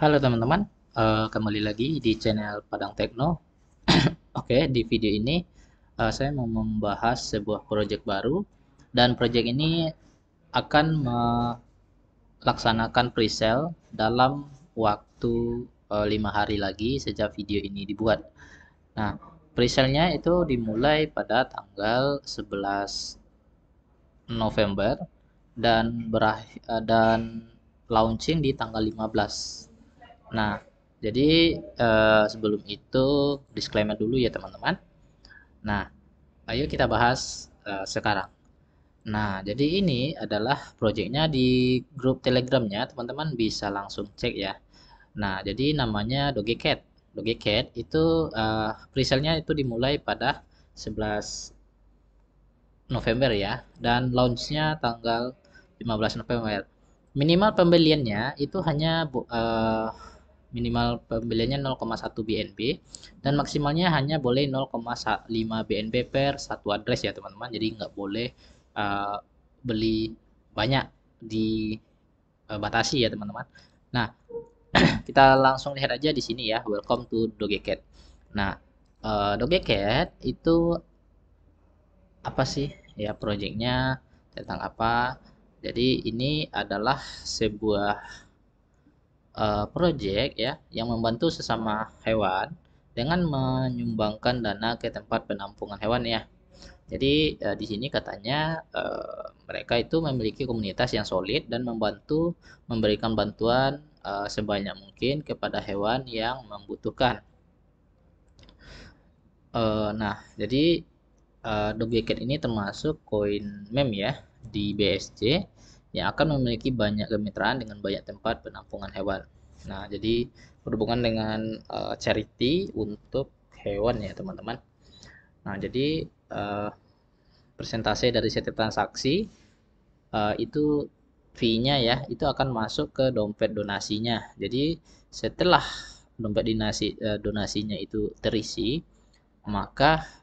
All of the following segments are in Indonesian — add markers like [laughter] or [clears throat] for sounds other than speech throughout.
Halo teman-teman, uh, kembali lagi di channel Padang Tekno. [clears throat] Oke, okay, di video ini uh, saya mau membahas sebuah proyek baru dan proyek ini akan melaksanakan presale dalam waktu eh, lima 5 hari lagi sejak video ini dibuat. Nah, presale-nya itu dimulai pada tanggal 11 November dan berakhir dan launching di tanggal 15 Nah, jadi eh, sebelum itu disclaimer dulu ya teman-teman. Nah, ayo kita bahas eh, sekarang. Nah, jadi ini adalah proyeknya di grup Telegramnya, teman-teman bisa langsung cek ya. Nah, jadi namanya Dogecat. Dogecat itu uh, presale-nya itu dimulai pada 11 November ya dan launch-nya tanggal 15 November. Minimal pembeliannya itu hanya uh, minimal pembeliannya 0,1 BNB dan maksimalnya hanya boleh 0,5 BNB per satu address ya teman-teman jadi nggak boleh uh, beli banyak di uh, ya teman-teman nah [clears throat] kita langsung lihat aja di sini ya welcome to Dogecat nah uh, Dogecat itu apa sih ya proyeknya tentang apa jadi ini adalah sebuah uh, project ya yang membantu sesama hewan dengan menyumbangkan dana ke tempat penampungan hewan ya. Jadi uh, di sini katanya uh, mereka itu memiliki komunitas yang solid dan membantu memberikan bantuan uh, sebanyak mungkin kepada hewan yang membutuhkan. Uh, nah, jadi uh, Dogecat ini termasuk koin meme ya di BSC yang akan memiliki banyak kemitraan dengan banyak tempat penampungan hewan. Nah, jadi berhubungan dengan uh, charity untuk hewan ya, teman-teman. Nah, jadi uh, persentase dari setiap transaksi uh, itu fee-nya ya, itu akan masuk ke dompet donasinya. Jadi setelah dompet donasi uh, donasinya itu terisi, maka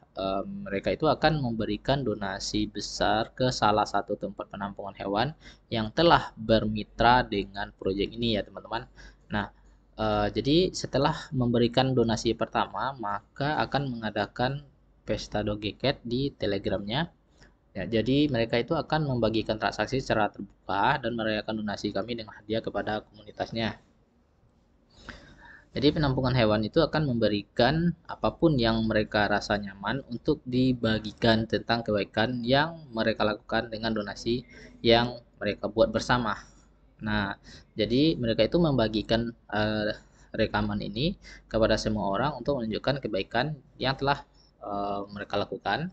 mereka itu akan memberikan donasi besar ke salah satu tempat penampungan hewan yang telah bermitra dengan proyek ini ya teman-teman. Nah, uh, jadi setelah memberikan donasi pertama, maka akan mengadakan pesta dogeket di Telegramnya. Ya, jadi mereka itu akan membagikan transaksi secara terbuka dan merayakan donasi kami dengan hadiah kepada komunitasnya. Jadi penampungan hewan itu akan memberikan apapun yang mereka rasa nyaman untuk dibagikan tentang kebaikan yang mereka lakukan dengan donasi yang mereka buat bersama. Nah, jadi mereka itu membagikan uh, rekaman ini kepada semua orang untuk menunjukkan kebaikan yang telah uh, mereka lakukan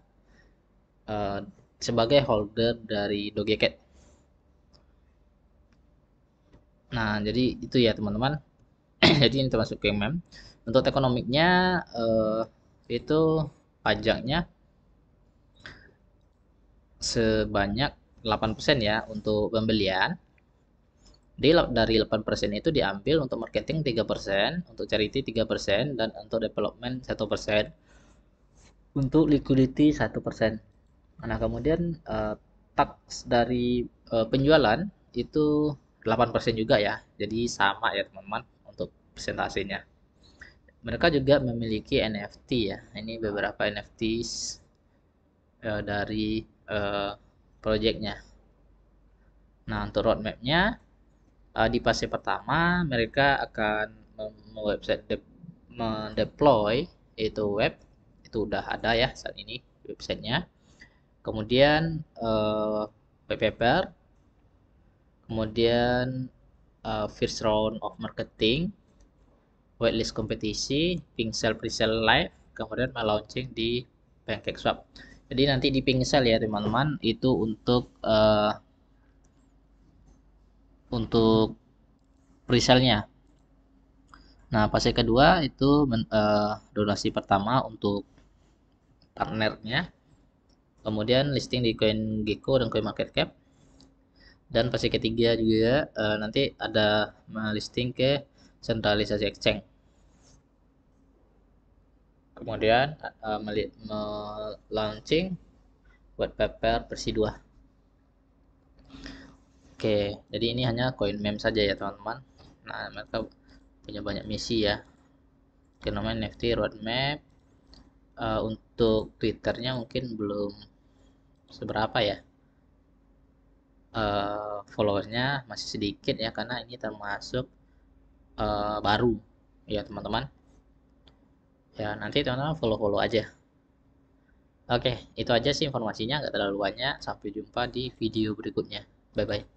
uh, sebagai holder dari Dogecat. Nah, jadi itu ya teman-teman. [clears throat] jadi ini termasuk mem untuk ekonomiknya uh, itu pajaknya sebanyak 8% ya untuk pembelian di dari 8% itu diambil untuk marketing 3%, untuk charity 3% dan untuk development satu persen. untuk liquidity satu persen. Nah, kemudian uh, tax dari uh, penjualan itu 8% juga ya. Jadi sama ya, teman-teman presentasinya. Mereka juga memiliki NFT ya. Ini beberapa NFT uh, eh, dari uh, eh, proyeknya. Nah untuk roadmapnya uh, di fase pertama mereka akan website de mendeploy itu web itu udah ada ya saat ini websitenya. Kemudian uh, paper, kemudian uh, first round of marketing, whitelist kompetisi, pingsel presale live, kemudian launching di Pancake Swap. Jadi nanti di pingsel ya teman-teman itu untuk uh, untuk presale-nya. Nah, fase kedua itu uh, eh, donasi pertama untuk partnernya. Kemudian listing di Coin CoinGecko dan Coin Market Cap. Dan fase ketiga juga uh, nanti ada listing ke sentralisasi exchange kemudian uh, melaunching buat paper versi 2 oke jadi ini hanya coin mem saja ya teman-teman nah mereka punya banyak misi ya namanya NFT roadmap uh, untuk twitternya mungkin belum seberapa ya uh, followersnya masih sedikit ya karena ini termasuk uh, baru ya teman-teman ya nanti teman-teman follow-follow aja oke itu aja sih informasinya nggak terlalu banyak sampai jumpa di video berikutnya bye bye